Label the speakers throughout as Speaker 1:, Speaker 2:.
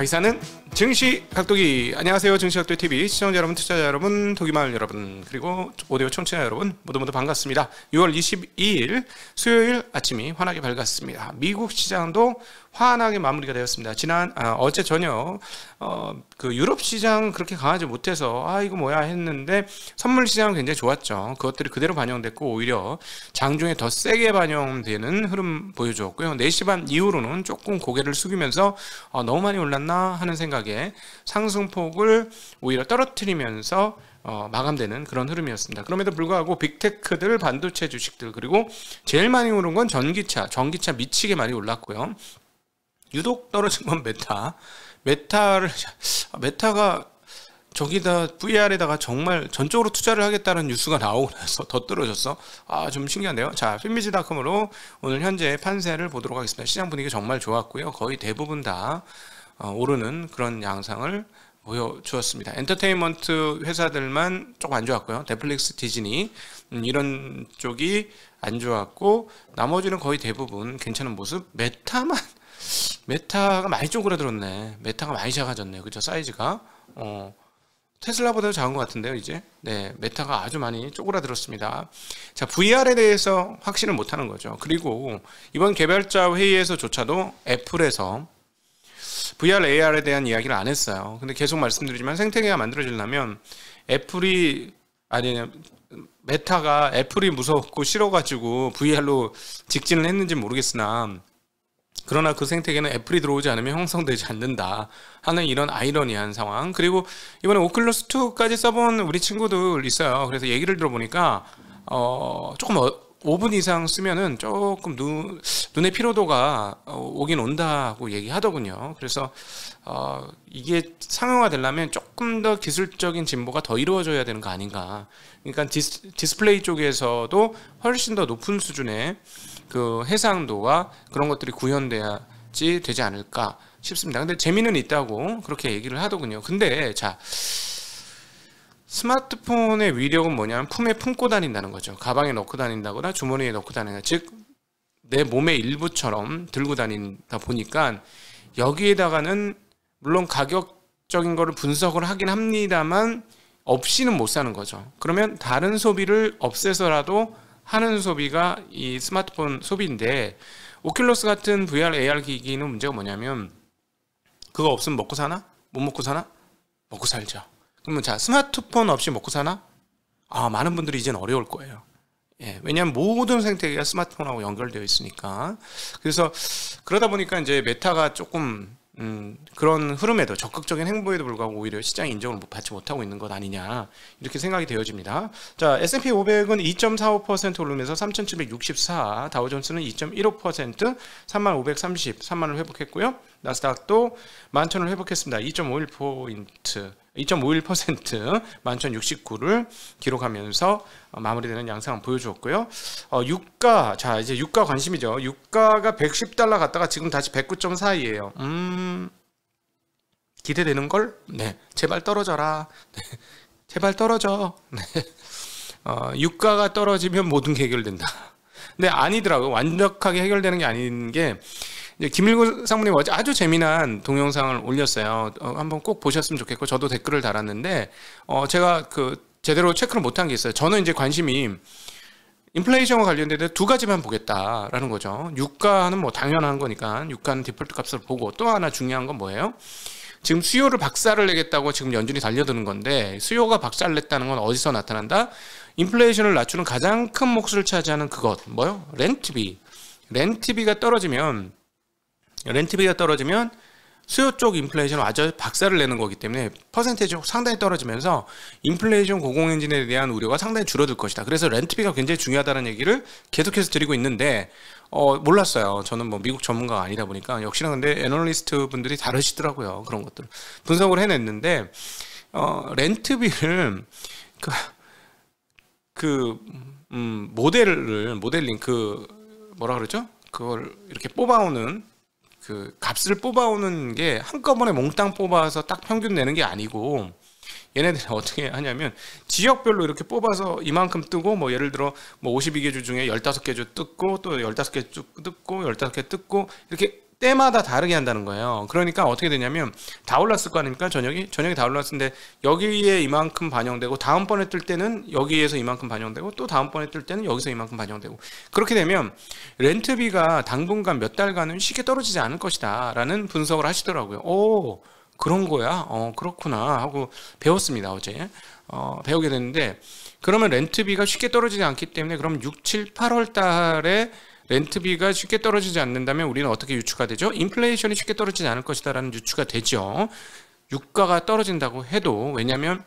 Speaker 1: 가기사는 증시 각도기 안녕하세요 증시 각도 TV 시청자 여러분 투자자 여러분 도기마을 여러분 그리고 오디오 청취자 여러분 모두 모두 반갑습니다 6월 22일 수요일 아침이 환하게 밝았습니다 미국 시장도 화환하게 마무리가 되었습니다. 지난 아, 어제 저녁 어, 그 유럽 시장 그렇게 강하지 못해서 아 이거 뭐야 했는데 선물 시장은 굉장히 좋았죠. 그것들이 그대로 반영됐고 오히려 장중에 더 세게 반영되는 흐름 보여주었고요. 4시 반 이후로는 조금 고개를 숙이면서 어, 너무 많이 올랐나 하는 생각에 상승폭을 오히려 떨어뜨리면서 어, 마감되는 그런 흐름이었습니다. 그럼에도 불구하고 빅테크들, 반도체 주식들 그리고 제일 많이 오른 건 전기차, 전기차 미치게 많이 올랐고요. 유독 떨어진 건 메타. 메타를 아, 메타가 저기다 VR에다가 정말 전적으로 투자를 하겠다는 뉴스가 나오고 나서 더 떨어졌어. 아, 좀 신기한데요. 자, 핀비지닷컴으로 오늘 현재 판세를 보도록 하겠습니다. 시장 분위기 정말 좋았고요. 거의 대부분 다 어, 오르는 그런 양상을 보여주었습니다. 엔터테인먼트 회사들만 조금 안 좋았고요. 넷플릭스, 디즈니 음, 이런 쪽이 안 좋았고 나머지는 거의 대부분 괜찮은 모습. 메타만 메타가 많이 쪼그라들었네. 메타가 많이 작아졌네요. 그죠? 사이즈가. 어, 테슬라보다 작은 것 같은데요, 이제. 네, 메타가 아주 많이 쪼그라들었습니다. 자, VR에 대해서 확신을 못 하는 거죠. 그리고 이번 개발자 회의에서조차도 애플에서 VR, AR에 대한 이야기를 안 했어요. 근데 계속 말씀드리지만 생태계가 만들어지려면 애플이 아니 메타가 애플이 무섭고 싫어가지고 VR로 직진을 했는지 모르겠으나 그러나 그 생태계는 애플이 들어오지 않으면 형성되지 않는다 하는 이런 아이러니한 상황 그리고 이번에 오클러스 2까지 써본 우리 친구들 있어요 그래서 얘기를 들어보니까 어 조금 어, 5분 이상 쓰면은 조금 눈, 눈의 피로도가 어, 오긴 온다고 얘기하더군요. 그래서 어, 이게 상용화 되려면 조금 더 기술적인 진보가 더 이루어져야 되는 거 아닌가. 그러니까 디스, 디스플레이 쪽에서도 훨씬 더 높은 수준의 그 해상도와 그런 것들이 구현돼야지 되지 않을까 싶습니다. 근데 재미는 있다고 그렇게 얘기를 하더군요. 근데 자 스마트폰의 위력은 뭐냐면 품에 품고 다닌다는 거죠. 가방에 넣고 다닌다거나 주머니에 넣고 다닌다즉 내 몸의 일부처럼 들고 다니다 보니까 여기에다가는 물론 가격적인 거를 분석을 하긴 합니다만 없이는 못 사는 거죠. 그러면 다른 소비를 없애서라도 하는 소비가 이 스마트폰 소비인데 오큘러스 같은 VR, AR 기기는 문제가 뭐냐면 그거 없으면 먹고 사나? 못 먹고 사나? 먹고 살죠. 그러면 자 스마트폰 없이 먹고 사나? 아 많은 분들이 이제는 어려울 거예요. 예, 왜냐하면 모든 생태계가 스마트폰하고 연결되어 있으니까 그래서 그러다 보니까 이제 메타가 조금 음, 그런 흐름에도 적극적인 행보에도 불구하고 오히려 시장 인정을 받지 못하고 있는 것 아니냐 이렇게 생각이 되어집니다. 자 S&P 500은 2.45% 오르면서 3,764, 다우존스는 2.15%, 3,530, 3만을 회복했고요. 나스닥도 1 1 0을 회복했습니다. 2.51포인트 2.51% 만천 0 6 9를 기록하면서 어, 마무리되는 양상을 보여주었고요. 어, 유가 자 이제 유가 관심이죠. 유가가 110달러 갔다가 지금 다시 109.4이에요. 음 기대되는 걸? 네 제발 떨어져라. 네, 제발 떨어져. 네. 어, 유가가 떨어지면 모든 게 해결된다. 근데 아니더라고요. 완벽하게 해결되는 게 아닌 게 네, 김일구 상무님 어제 아주 재미난 동영상을 올렸어요. 어, 한번 꼭 보셨으면 좋겠고 저도 댓글을 달았는데 어, 제가 그 제대로 체크를 못한 게 있어요. 저는 이제 관심이 인플레이션과 관련된 두 가지만 보겠다라는 거죠. 유가는 뭐 당연한 거니까 유가는 디폴트 값을 보고 또 하나 중요한 건 뭐예요? 지금 수요를 박살을 내겠다고 지금 연준이 달려드는 건데 수요가 박살 냈다는 건 어디서 나타난다? 인플레이션을 낮추는 가장 큰 몫을 차지하는 그것 뭐요? 렌트비. 렌트비가 떨어지면 렌트비가 떨어지면 수요 쪽 인플레이션은 아주 박살을 내는 거기 때문에 퍼센테이지 상당히 떨어지면서 인플레이션 고공행진에 대한 우려가 상당히 줄어들 것이다. 그래서 렌트비가 굉장히 중요하다는 얘기를 계속해서 드리고 있는데 어 몰랐어요. 저는 뭐 미국 전문가가 아니다 보니까 역시나 근데 애널리스트 분들이 다르시더라고요. 그런 것들 분석을 해냈는데 어 렌트비를 그, 그 음, 모델을 모델링 그 뭐라 그러죠? 그걸 이렇게 뽑아오는 그 값을 뽑아오는 게 한꺼번에 몽땅 뽑아서 딱 평균 내는 게 아니고 얘네들 어떻게 하냐면 지역별로 이렇게 뽑아서 이만큼 뜨고 뭐 예를 들어 뭐 52개 주 중에 15개 주 뜯고 또 15개 주 뜯고 15개 뜯고 이렇게 때마다 다르게 한다는 거예요. 그러니까 어떻게 되냐면 다 올랐을 거 아닙니까? 저녁이 저녁이 다 올랐는데 여기에 이만큼 반영되고 다음번에 뜰 때는 여기에서 이만큼 반영되고 또 다음번에 뜰 때는 여기서 이만큼 반영되고 그렇게 되면 렌트비가 당분간 몇 달간은 쉽게 떨어지지 않을 것이다라는 분석을 하시더라고요. 오 그런 거야. 어 그렇구나 하고 배웠습니다 어제 어, 배우게 됐는데 그러면 렌트비가 쉽게 떨어지지 않기 때문에 그럼 6, 7, 8월 달에 렌트비가 쉽게 떨어지지 않는다면 우리는 어떻게 유추가 되죠? 인플레이션이 쉽게 떨어지지 않을 것이다라는 유추가 되죠. 유가가 떨어진다고 해도 왜냐하면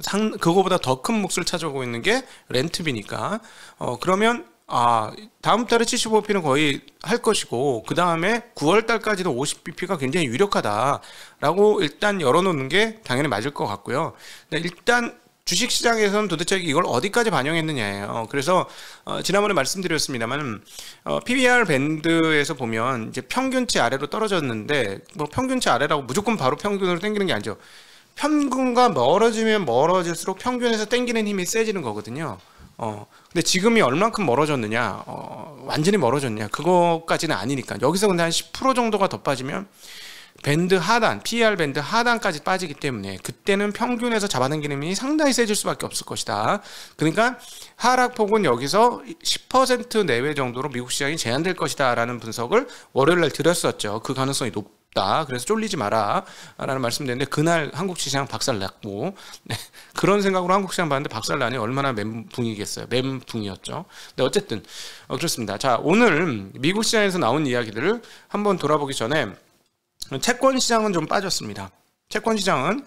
Speaker 1: 상 그거보다 더 큰 몫을 찾아오고 있는 게 렌트비니까 어 그러면 아 다음 달에 75bp는 거의 할 것이고 그 다음에 9월 달까지도 50bp가 굉장히 유력하다라고 일단 열어놓는 게 당연히 맞을 것 같고요. 일단 주식시장에서는 도대체 이걸 어디까지 반영했느냐예요. 그래서 어, 지난번에 말씀드렸습니다만 어, PBR 밴드에서 보면 이제 평균치 아래로 떨어졌는데 뭐 평균치 아래라고 무조건 바로 평균으로 당기는 게 아니죠. 평균과 멀어지면 멀어질수록 평균에서 당기는 힘이 세지는 거거든요. 어, 근데 지금이 얼만큼 멀어졌느냐, 어, 완전히 멀어졌냐, 그거까지는 아니니까. 여기서 근데 한 10% 정도가 더 빠지면 밴드 하단, p r 밴드 하단까지 빠지기 때문에 그때는 평균에서 잡아당기는 힘이 상당히 세질 수밖에 없을 것이다. 그러니까 하락폭은 여기서 10% 내외 정도로 미국 시장이 제한될 것이다 라는 분석을 월요일 날 드렸었죠. 그 가능성이 높 다. 그래서 쫄리지 마라. 라는 말씀 드렸는데, 그날 한국 시장 박살 났고, 네. 그런 생각으로 한국 시장 봤는데 박살 나니 얼마나 멘붕이겠어요. 멘붕이었죠. 근데 네, 어쨌든, 어, 그렇습니다. 자, 오늘 미국 시장에서 나온 이야기들을 한번 돌아보기 전에, 채권 시장은 좀 빠졌습니다. 채권 시장은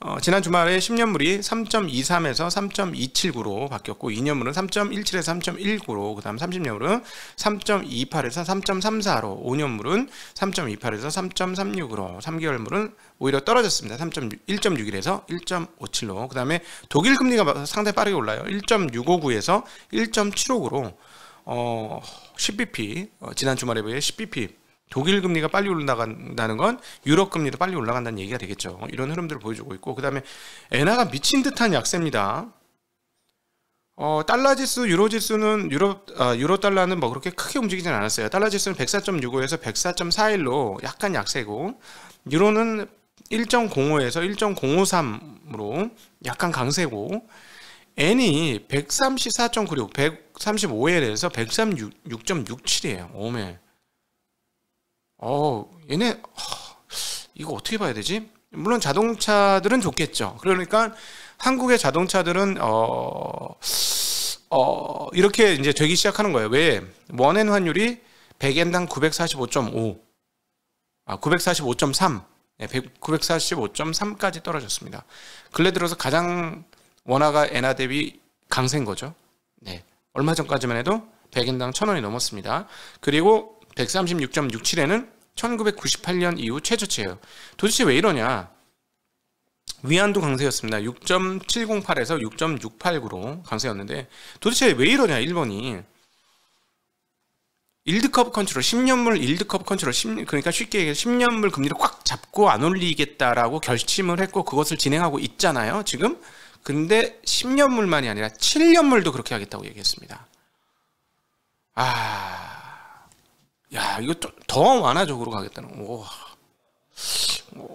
Speaker 1: 어, 지난 주말에 10년물이 3.23에서 3.279로 바뀌었고 2년물은 3.17에서 3.19로 그다음 30년물은 3.28에서 3.34로 5년물은 3.28에서 3.36으로 3개월물은 오히려 떨어졌습니다. 1 6 1에서 1.57로 그다음에 독일 금리가 상당히 빠르게 올라요. 1.659에서 1.759로 어, 10bp 어, 지난 주말에 비해 10bp 독일 금리가 빨리 올라간다는 건 유럽 금리도 빨리 올라간다는 얘기가 되겠죠. 이런 흐름들을 보여주고 있고 그다음에 엔화가 미친 듯한 약세입니다. 어, 달러 지수, 유로 지수는 유럽 아, 유로 달러는 뭐 그렇게 크게 움직이진 않았어요. 달러 지수는 104.65에서 104.41로 약간 약세고 유로는 1.05에서 1.053으로 약간 강세고 N이 134.96, 1 3 5에대해서 136.67이에요. 오메. 어, 얘네 어, 이거 어떻게 봐야 되지? 물론 자동차들은 좋겠죠. 그러니까 한국의 자동차들은 어, 어 이렇게 이제 되기 시작하는 거예요. 왜? 원엔 환율이 100엔당 945.5, 아 945.3, 네, 945.3까지 떨어졌습니다. 근래 들어서 가장 원화가 엔화 대비 강세인 거죠. 네, 얼마 전까지만 해도 100엔당 1,000원이 넘었습니다. 그리고 136.67에는 1998년 이후 최저치예요. 도대체 왜 이러냐? 위안도 강세였습니다. 6.708에서 6.689로 강세였는데 도대체 왜 이러냐 일본이 일드컵 컨트롤 10년물 일드컵 컨트롤 10, 그러니까 쉽게 얘기해 10년물 금리를 꽉 잡고 안 올리겠다라고 결심을 했고 그것을 진행하고 있잖아요 지금 근데 10년물만이 아니라 7년물도 그렇게 하겠다고 얘기했습니다. 아 이거 더 완화적으로 가겠다는 거. 와,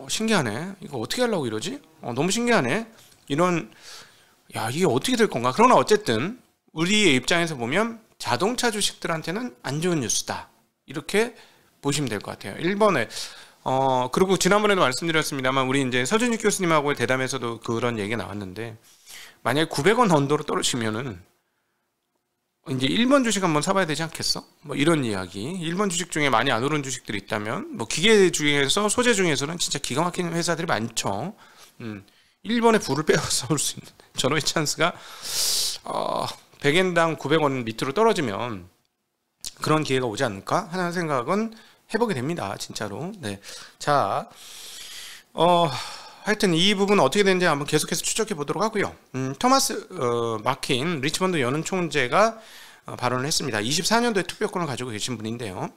Speaker 1: 신기하네. 이거 어떻게 하려고 이러지? 어, 너무 신기하네. 이런 야 이게 어떻게 될 건가? 그러나 어쨌든 우리의 입장에서 보면 자동차 주식들한테는 안 좋은 뉴스다. 이렇게 보시면 될 것 같아요. 1번에 어 그리고 지난번에도 말씀드렸습니다만 우리 이제 서준익 교수님하고의 대담에서도 그런 얘기가 나왔는데 만약에 900원 언도로 떨어지면은 이제 1번 주식 한번 사봐야 되지 않겠어? 뭐 이런 이야기. 1번 주식 중에 많이 안 오른 주식들이 있다면 뭐 기계 중에서 소재 중에서는 진짜 기가 막힌 회사들이 많죠. 음. 일본의 불을 빼어서올 수 있는 전후의 찬스가 어, 100엔당 900원 밑으로 떨어지면 그런 기회가 오지 않을까 하는 생각은 해보게 됩니다. 진짜로. 네. 자, 어, 하여튼 이 부분 어떻게 되는지 한번 계속해서 추적해 보도록 하고요. 음, 토마스 어, 마킨 리치먼드 연은 총재가 어, 발언을 했습니다. 24년도에 투표권을 가지고 계신 분인데요.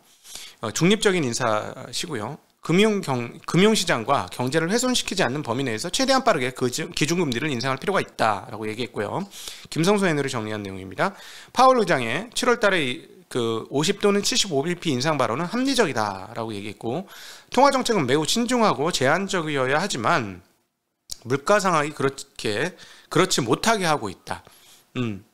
Speaker 1: 어, 중립적인 인사시고요. 금융 경, 금융시장과 경제를 훼손시키지 않는 범위 내에서 최대한 빠르게 그 기준금리를 인상할 필요가 있다라고 얘기했고요. 김성수 의원으로 정리한 내용입니다. 파월 의장의 7월 달에 그 50도는 75bp 인상 발언은 합리적이다라고 얘기했고 통화 정책은 매우 신중하고 제한적이어야 하지만 물가 상황이 그렇게 그렇지 못하게 하고 있다. 음.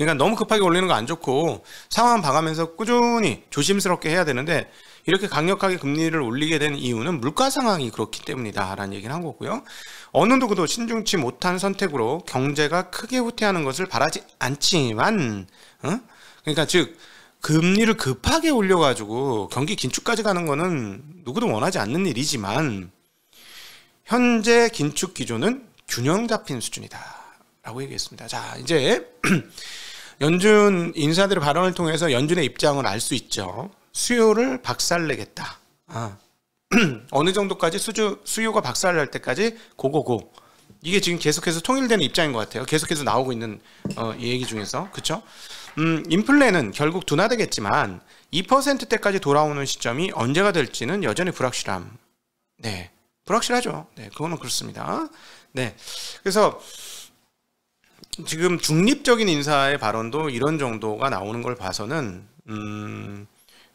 Speaker 1: 그러니까 너무 급하게 올리는 거 안 좋고 상황 봐가면서 꾸준히 조심스럽게 해야 되는데 이렇게 강력하게 금리를 올리게 된 이유는 물가 상황이 그렇기 때문이다라는 얘기를 한 거고요. 어느 누구도 신중치 못한 선택으로 경제가 크게 후퇴하는 것을 바라지 않지만 어? 그러니까 즉 금리를 급하게 올려가지고 경기 긴축까지 가는 거는 누구도 원하지 않는 일이지만 현재 긴축 기조는 균형 잡힌 수준이다라고 얘기했습니다. 자 이제 연준 인사들의 발언을 통해서 연준의 입장을 알 수 있죠. 수요를 박살내겠다. 아. 어느 정도까지 수주, 수요가 박살날 때까지 고고고. 이게 지금 계속해서 통일되는 입장인 것 같아요. 계속해서 나오고 있는 어, 얘기 중에서 그렇죠? 음, 인플레는 결국 둔화되겠지만 2%대까지 돌아오는 시점이 언제가 될지는 여전히 불확실함. 네. 불확실하죠. 네. 그거는 그렇습니다. 네. 그래서 지금 중립적인 인사의 발언도 이런 정도가 나오는 걸 봐서는 음,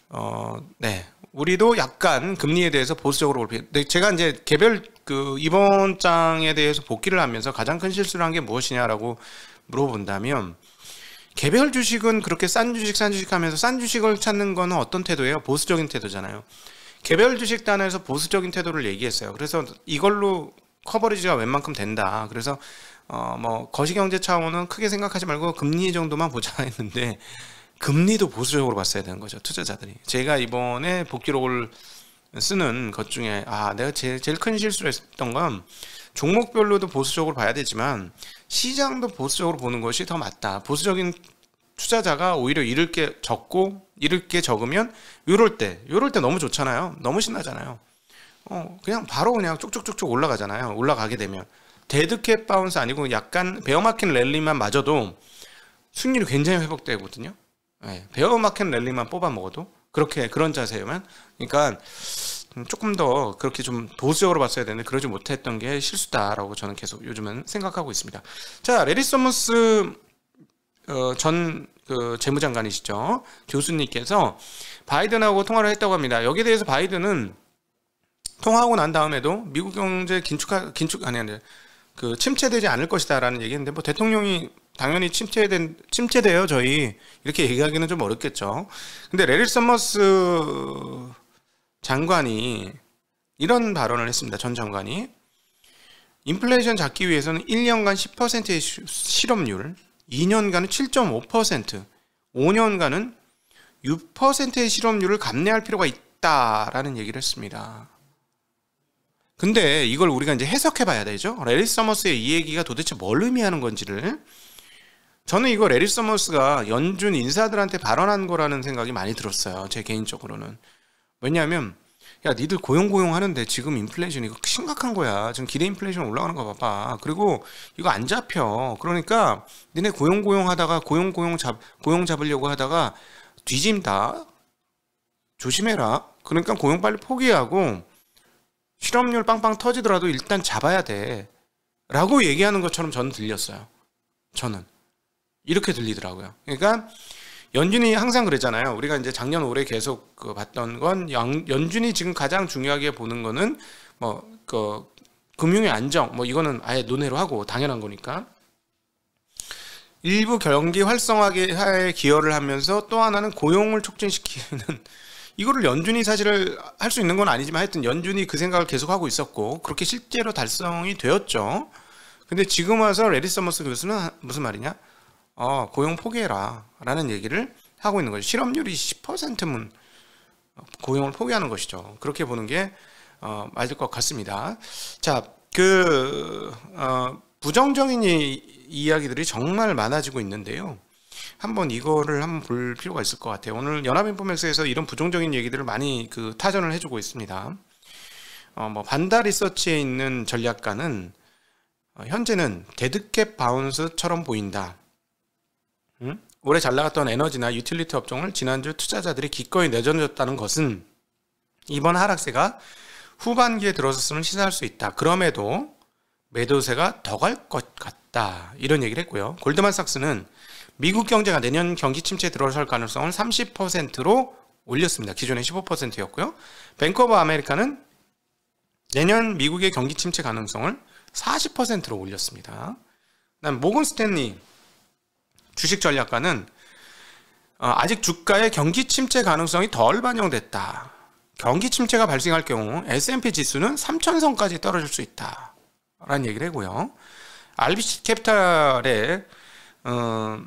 Speaker 1: 어, 네. 우리도 약간 금리에 대해서 보수적으로 볼 필요. 네, 제가 이제 개별 그 이번 장에 대해서 복귀를 하면서 가장 큰 실수를 한 게 무엇이냐라고 물어본다면 개별 주식은 그렇게 싼 주식 싼 주식 하면서 싼 주식을 찾는 거는 어떤 태도예요? 보수적인 태도잖아요. 개별 주식 단에서 보수적인 태도를 얘기했어요. 그래서 이걸로 커버리지가 웬만큼 된다. 그래서 어 뭐 거시경제 차원은 크게 생각하지 말고 금리 정도만 보자 했는데 금리도 보수적으로 봤어야 되는 거죠. 투자자들이. 제가 이번에 복기록을 쓰는 것 중에 아 내가 제일, 제일 큰 실수를 했던 건 종목별로도 보수적으로 봐야 되지만 시장도 보수적으로 보는 것이 더 맞다. 보수적인 투자자가 오히려 잃을 게 적고 잃을 게 적으면 요럴 때 요럴 때 너무 좋잖아요. 너무 신나잖아요. 어, 그냥 바로 그냥 쭉쭉쭉쭉 올라가잖아요. 올라가게 되면 데드캣 바운스 아니고 약간 베어마켓 랠리만 맞아도 수익률이 굉장히 회복되거든요. 네, 베어마켓 랠리만 뽑아 먹어도 그렇게 그런 자세면 그러니까 음, 조금 더 그렇게 좀 보수적으로 봤어야 되는데 그러지 못했던 게 실수다라고 저는 계속 요즘은 생각하고 있습니다. 자, 레리 서머스 어, 전그 재무장관이시죠. 교수님께서 바이든하고 통화를 했다고 합니다. 여기에 대해서 바이든은 통화하고 난 다음에도 미국 경제 긴축하, 긴축, 아니, 아니, 그 침체되지 않을 것이다라는 얘기인데 뭐 대통령이 당연히 침체된 침체되어 저희 이렇게 얘기하기는 좀 어렵겠죠. 근데 레리 서머스 장관이 이런 발언을 했습니다. 전 장관이 인플레이션 잡기 위해서는 1년간 10%의 실업률, 2년간은 7.5%, 5년간은 6%의 실업률을 감내할 필요가 있다라는 얘기를 했습니다. 근데 이걸 우리가 이제 해석해 봐야 되죠. 레리 서머스의 이 얘기가 도대체 뭘 의미하는 건지를 저는 이거 레리 서머스가 연준 인사들한테 발언한 거라는 생각이 많이 들었어요. 제 개인적으로는. 왜냐하면 야 니들 고용고용 하는데 지금 인플레이션 이거 심각한 거야 지금 기대 인플레이션 올라가는 거 봐봐 그리고 이거 안 잡혀 그러니까 니네 고용고용 하다가 고용고용 잡 고용 잡으려고 하다가 뒤짐다 조심해라 그러니까 고용 빨리 포기하고 실업률 빵빵 터지더라도 일단 잡아야 돼 라고 얘기하는 것처럼 저는 들렸어요 저는 이렇게 들리더라고요 그러니까 연준이 항상 그랬잖아요. 우리가 이제 작년 올해 계속 그 봤던 건 연, 준이 지금 가장 중요하게 보는 거는 뭐 그 금융의 안정 뭐 이거는 아예 논외로 하고 당연한 거니까 일부 경기 활성화에 기여를 하면서 또 하나는 고용을 촉진시키는 이거를 연준이 사실을 할 수 있는 건 아니지만 하여튼 연준이 그 생각을 계속 하고 있었고 그렇게 실제로 달성이 되었죠. 근데 지금 와서 레디 서머스 교수는 무슨 말이냐? 어, 고용 포기해라 라는 얘기를 하고 있는 거죠. 실업률이 10%면 고용을 포기하는 것이죠. 그렇게 보는 게 어, 맞을 것 같습니다. 자, 그 어, 부정적인 이, 야기들이 정말 많아지고 있는데요. 한번 이거를 한번 볼 필요가 있을 것 같아요. 오늘 연합인포맥스에서 이런 부정적인 얘기들을 많이 그 타전을 해주고 있습니다. 어, 뭐 반다 리서치에 있는 전략가는 어, 현재는 데드캡 바운스처럼 보인다. 올해 잘 나갔던 에너지나 유틸리티 업종을 지난주 투자자들이 기꺼이 내전졌다는 것은 이번 하락세가 후반기에 들어섰음을 시사할 수 있다. 그럼에도 매도세가 더 갈 것 같다. 이런 얘기를 했고요. 골드만삭스는 미국 경제가 내년 경기 침체에 들어설 가능성을 30%로 올렸습니다. 기존의 15%였고요. 뱅크 오브 아메리카는 내년 미국의 경기 침체 가능성을 40%로 올렸습니다. 모건 스탠리 주식 전략가는 어, 아직 주가의 경기 침체 가능성이 덜 반영됐다. 경기 침체가 발생할 경우 S&P 지수는 3천선까지 떨어질 수 있다. 라는 얘기를 하고요. RBC 캐피탈의 어,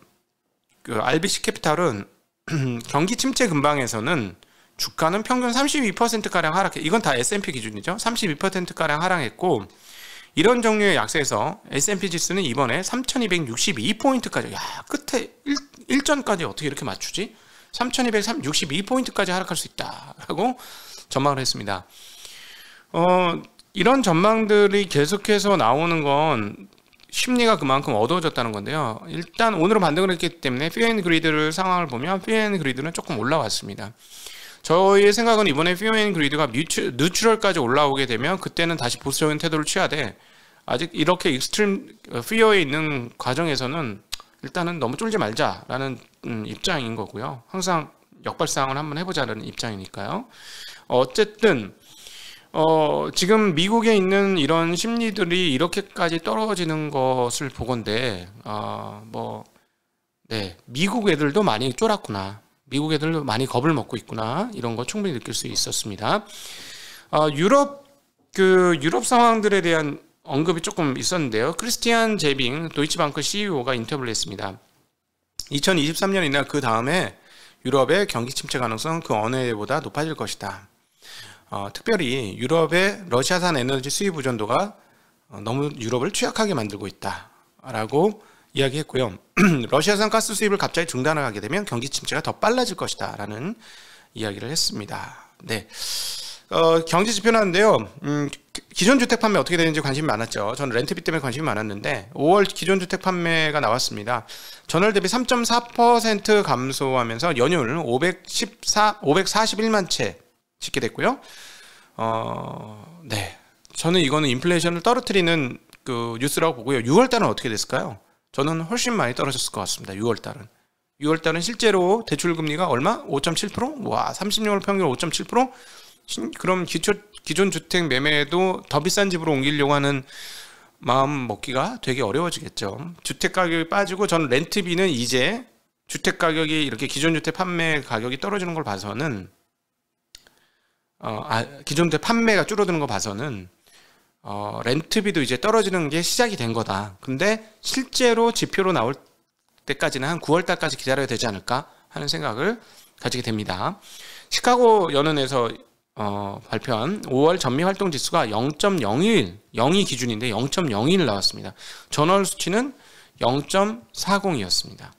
Speaker 1: 그 RBC 캐피탈은 경기 침체 근방에서는 주가는 평균 32%가량 하락해. 이건 다 S&P 기준이죠. 32%가량 하락했고 이런 종류의 약세에서 S&P 지수는 이번에 3262포인트까지 야 끝에 1, 전까지 어떻게 이렇게 맞추지? 3262포인트까지 하락할 수 있다라고 전망을 했습니다. 어, 이런 전망들이 계속해서 나오는 건 심리가 그만큼 어두워졌다는 건데요. 일단 오늘은 반등을 했기 때문에 피앤 그리드를 상황을 보면 피앤 그리드는 조금 올라왔습니다. 저희의 생각은 이번에 퓨어맨 그리드가 뉴추 뉴트럴까지 올라오게 되면 그때는 다시 보수적인 태도를 취해야 돼. 아직 이렇게 익스트림 퓨어에 어, 있는 과정에서는 일단은 너무 쫄지 말자라는 음, 입장인 거고요. 항상 역발상을 한번 해보자는 입장이니까요. 어쨌든 어, 지금 미국에 있는 이런 심리들이 이렇게까지 떨어지는 것을 보건데 어, 뭐 네, 미국 애들도 많이 쫄았구나. 미국 애들 도 많이 겁을 먹고 있구나 이런 거 충분히 느낄 수 있었습니다. 어, 유럽 그 유럽 상황들에 대한 언급이 조금 있었는데요. 크리스티안 제빙 도이치방크 CEO가 인터뷰를 했습니다. 2023년이나 그 다음에 유럽의 경기 침체 가능성 그 어느 해보다 높아질 것이다. 어, 특별히 유럽의 러시아산 에너지 수입 의존도가 어, 너무 유럽을 취약하게 만들고 있다라고 이야기했고요. 러시아산 가스 수입을 갑자기 중단하게 되면 경기 침체가 더 빨라질 것이다라는 이야기를 했습니다. 네. 어, 경제 지표는데요. 음, 기존 주택 판매 어떻게 되는지 관심이 많았죠. 저는 렌트비 때문에 관심이 많았는데 5월 기존 주택 판매가 나왔습니다. 전월 대비 3.4% 감소하면서 연율 514 541만 채 짓게 됐고요. 어, 네. 저는 이거는 인플레이션을 떨어뜨리는 그 뉴스라고 보고요. 6월 달은 어떻게 됐을까요? 저는 훨씬 많이 떨어졌을 것 같습니다. 6월 달은. 6월 달은 실제로 대출 금리가 얼마? 5.7%? 와, 30년 평균 5.7%? 그럼 기초, 기존 주택 매매에도 더 비싼 집으로 옮기려고 하는 마음 먹기가 되게 어려워지겠죠. 주택 가격이 빠지고 전 렌트비는 이제 주택 가격이 이렇게 기존 주택 판매 가격이 떨어지는 걸 봐서는 어, 아, 기존 주택 판매가 줄어드는 걸 봐서는 어, 렌트비도 이제 떨어지는 게 시작이 된 거다. 근데 실제로 지표로 나올 때까지는 한 9월 달까지 기다려야 되지 않을까 하는 생각을 가지게 됩니다. 시카고 연은에서 어, 발표한 5월 전미 활동 지수가 0.01, 0이 기준인데 0.01 나왔습니다. 전월 수치는 0.40이었습니다.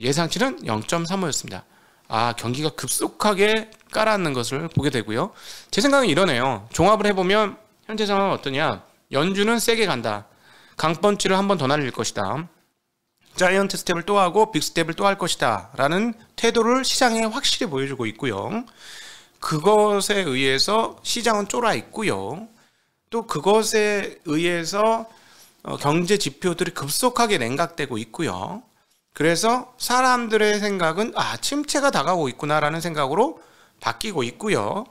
Speaker 1: 예상치는 0.35였습니다. 아, 경기가 급속하게 깔아앉는 것을 보게 되고요. 제 생각은 이러네요. 종합을 해보면 현재 상황은 어떠냐? 연준은 세게 간다. 강펀치를 한 번 더 날릴 것이다. 자이언트 스텝을 또 하고 빅 스텝을 또 할 것이다. 라는 태도를 시장에 확실히 보여주고 있고요. 그것에 의해서 시장은 쫄아 있고요. 또 그것에 의해서 어, 경제 지표들이 급속하게 냉각되고 있고요. 그래서 사람들의 생각은 아, 침체가 다가오고 있구나라는 생각으로 바뀌고 있고요.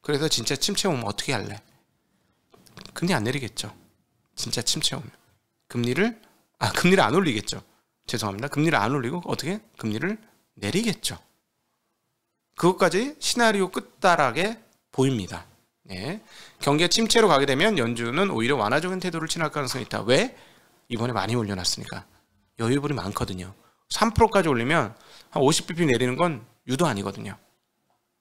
Speaker 1: 그래서 진짜 침체 오면 어떻게 할래? 금리 안 내리겠죠. 진짜 침체 오면. 금리를 아 금리를 안 올리겠죠. 죄송합니다. 금리를 안 올리고 어떻게 금리를 내리겠죠. 그것까지 시나리오 끝자락에 보입니다. 예. 경기가 침체로 가게 되면 연준은 오히려 완화적인 태도를 취할 가능성이 있다. 왜? 이번에 많이 올려놨으니까. 여유분이 많거든요. 3%까지 올리면 한 50bp 내리는 건 유도 아니거든요.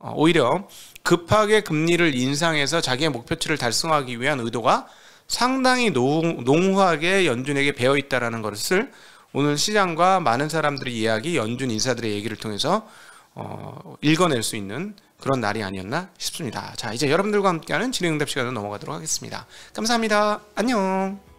Speaker 1: 어, 오히려 급하게 금리를 인상해서 자기의 목표치를 달성하기 위한 의도가 상당히 농후하게 연준에게 배어 있다라는 것을 오늘 시장과 많은 사람들의 이야기, 연준 인사들의 얘기를 통해서 어, 읽어낼 수 있는 그런 날이 아니었나 싶습니다. 자, 이제 여러분들과 함께하는 진행응답 시간으로 넘어가도록 하겠습니다. 감사합니다. 안녕.